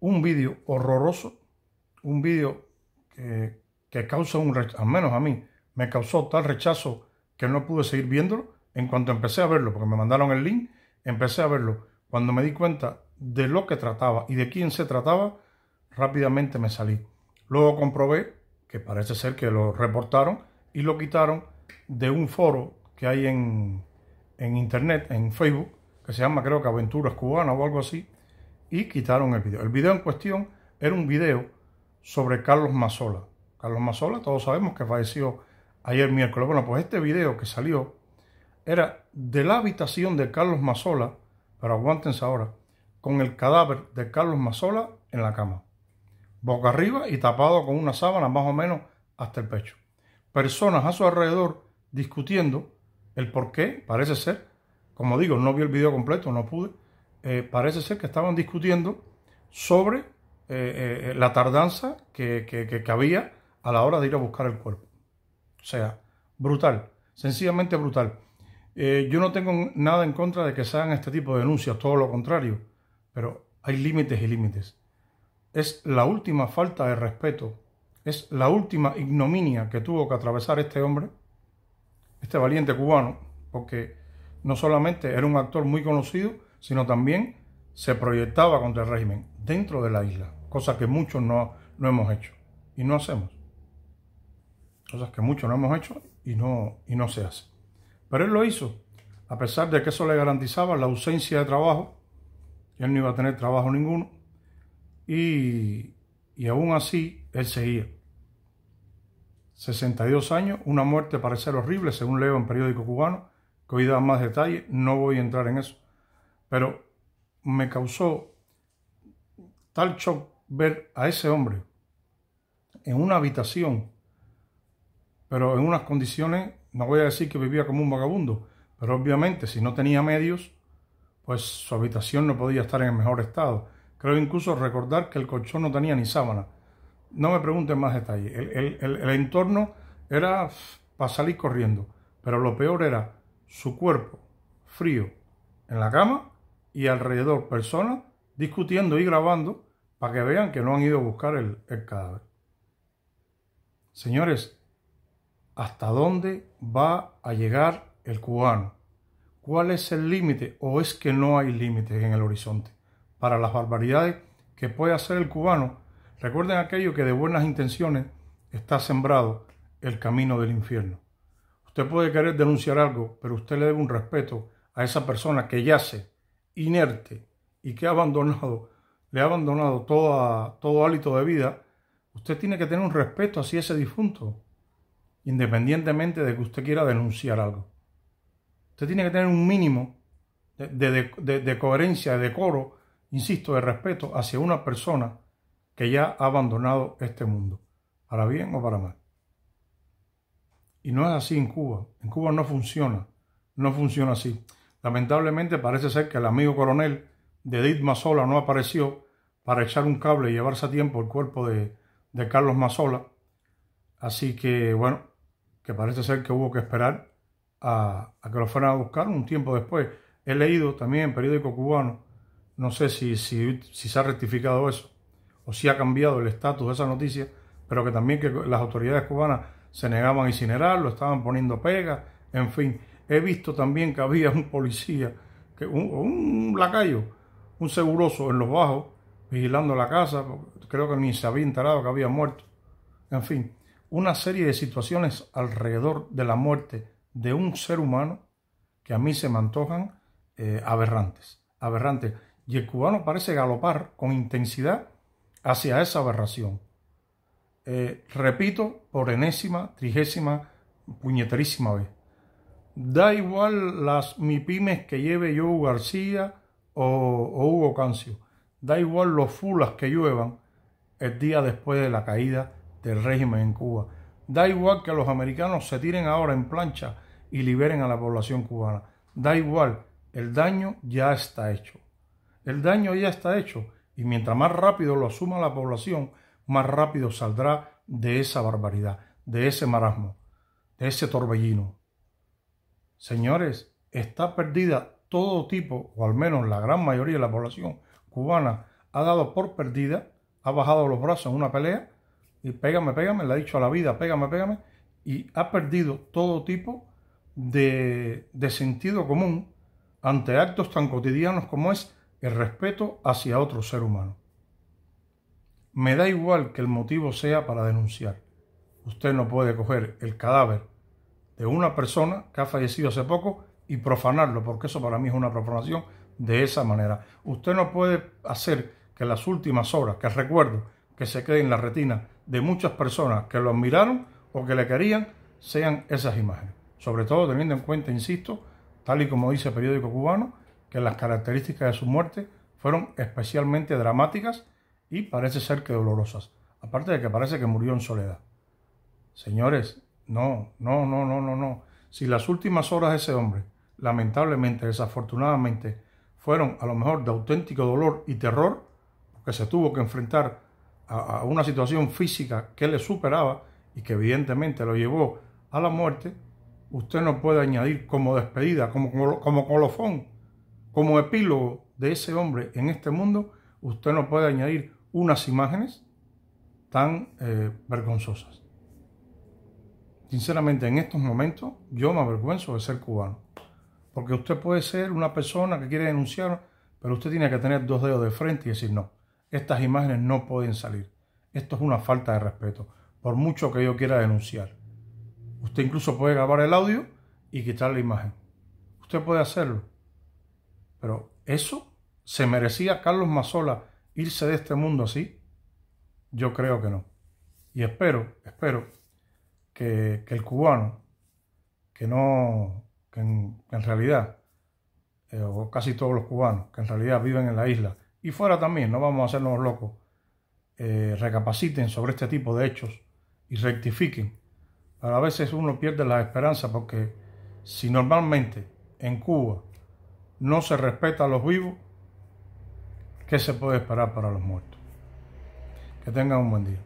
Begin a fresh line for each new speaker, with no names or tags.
un vídeo horroroso, un vídeo que, que, causa un rechazo, al menos a mí, me causó tal rechazo que no pude seguir viéndolo. En cuanto empecé a verlo, porque me mandaron el link, empecé a verlo. Cuando me di cuenta de lo que trataba y de quién se trataba, rápidamente me salí. Luego comprobé que parece ser que lo reportaron y lo quitaron de un foro que hay en, en internet, en Facebook, que se llama creo que Aventuras Cubanas o algo así, y quitaron el video. El video en cuestión era un video sobre Carlos Mazola. Carlos Mazola, todos sabemos que falleció ayer miércoles. Bueno, pues este video que salió era de la habitación de Carlos Mazola, pero aguántense ahora, con el cadáver de Carlos Mazola en la cama, boca arriba y tapado con una sábana más o menos hasta el pecho. Personas a su alrededor discutiendo el por qué, parece ser, como digo, no vi el video completo, no pude, eh, parece ser que estaban discutiendo sobre eh, eh, la tardanza que, que, había a la hora de ir a buscar el cuerpo. O sea, brutal, sencillamente brutal. yo no tengo nada en contra de que se hagan este tipo de denuncias, todo lo contrario, pero hay límites y límites. Es la última falta de respeto, es la última ignominia que tuvo que atravesar este hombre, este valiente cubano, porque no solamente era un actor muy conocido, sino también se proyectaba contra el régimen dentro de la isla, cosa que muchos no, no hemos hecho y no hacemos. Cosas que muchos no hemos hecho y no, y no se hace. Pero él lo hizo, a pesar de que eso le garantizaba la ausencia de trabajo, él no iba a tener trabajo ninguno, y, y aún así él seguía. 62 años, una muerte parecer horrible, según leo en periódico cubano, que hoy da más detalle, no voy a entrar en eso pero me causó tal shock ver a ese hombre en una habitación, pero en unas condiciones, no voy a decir que vivía como un vagabundo, pero obviamente si no tenía medios, pues su habitación no podía estar en el mejor estado. Creo incluso recordar que el colchón no tenía ni sábana. No me pregunten más detalles. El, entorno era para salir corriendo, pero lo peor era su cuerpo frío en la cama y alrededor personas discutiendo y grabando para que vean que no han ido a buscar el, cadáver. Señores, ¿hasta dónde va a llegar el cubano? ¿Cuál es el límite o es que no hay límites en el horizonte para las barbaridades que puede hacer el cubano? Recuerden aquello que de buenas intenciones está sembrado el camino del infierno. Usted puede querer denunciar algo, pero usted le debe un respeto a esa persona que yace inerte y que ha abandonado, le ha abandonado toda, todo hálito de vida, usted tiene que tener un respeto hacia ese difunto, independientemente de que usted quiera denunciar algo. Usted tiene que tener un mínimo de, de, coherencia, de decoro, insisto, de respeto hacia una persona que ya ha abandonado este mundo, para bien o para mal. Y no es así en Cuba. En Cuba no funciona. No funciona así. Lamentablemente parece ser que el amigo coronel de Edith Mazola no apareció para echar un cable y llevarse a tiempo el cuerpo de, de Carlos Mazola. Así que, bueno, que parece ser que hubo que esperar a, que lo fueran a buscar un tiempo después. He leído también en periódico cubano, no sé si, si se ha rectificado eso o si ha cambiado el estatus de esa noticia, pero que también que las autoridades cubanas se negaban a incinerarlo, estaban poniendo pega, en fin. He visto también que había un policía, un, lacayo, un seguroso en los bajos, vigilando la casa, creo que ni se había enterado que había muerto. En fin, una serie de situaciones alrededor de la muerte de un ser humano que a mí se me antojan eh, aberrantes, aberrantes. Y el cubano parece galopar con intensidad hacia esa aberración. Eh, repito, por enésima, trigésima, puñeterísima vez. Da igual las MIPIMES que lleve yo García o, o Hugo Cancio. Da igual los fulas que lluevan el día después de la caída del régimen en Cuba. Da igual que los americanos se tiren ahora en plancha y liberen a la población cubana. Da igual, el daño ya está hecho. El daño ya está hecho y mientras más rápido lo asuma la población, más rápido saldrá de esa barbaridad, de ese marasmo, de ese torbellino. Señores, está perdida todo tipo, o al menos la gran mayoría de la población cubana ha dado por perdida, ha bajado los brazos en una pelea y pégame, pégame, le ha dicho a la vida, pégame, pégame, y ha perdido todo tipo de, de sentido común ante actos tan cotidianos como es el respeto hacia otro ser humano. Me da igual que el motivo sea para denunciar. Usted no puede coger el cadáver de una persona que ha fallecido hace poco y profanarlo, porque eso para mí es una profanación de esa manera. Usted no puede hacer que las últimas horas, que recuerdo, que se queden en la retina de muchas personas que lo admiraron o que le querían, sean esas imágenes. Sobre todo teniendo en cuenta, insisto, tal y como dice el periódico cubano, que las características de su muerte fueron especialmente dramáticas y parece ser que dolorosas, aparte de que parece que murió en soledad. Señores, no, no, no, no, no, no. Si las últimas horas de ese hombre, lamentablemente, desafortunadamente, fueron a lo mejor de auténtico dolor y terror, que se tuvo que enfrentar a, una situación física que le superaba y que evidentemente lo llevó a la muerte, usted no puede añadir como despedida, como, colofón, como epílogo de ese hombre en este mundo, usted no puede añadir unas imágenes tan eh, vergonzosas. Sinceramente, en estos momentos yo me avergüenzo de ser cubano. Porque usted puede ser una persona que quiere denunciar, pero usted tiene que tener dos dedos de frente y decir no. Estas imágenes no pueden salir. Esto es una falta de respeto, por mucho que yo quiera denunciar. Usted incluso puede grabar el audio y quitar la imagen. Usted puede hacerlo. Pero eso se merecía Carlos Mazola irse de este mundo así. Yo creo que no. Y espero, espero que, el cubano, que no, que en, realidad, eh, o casi todos los cubanos, que en realidad viven en la isla, y fuera también, no vamos a hacernos locos, eh, recapaciten sobre este tipo de hechos y rectifiquen. a veces uno pierde la esperanza porque si normalmente en Cuba no se respeta a los vivos, ¿qué se puede esperar para los muertos? Que tengan un buen día.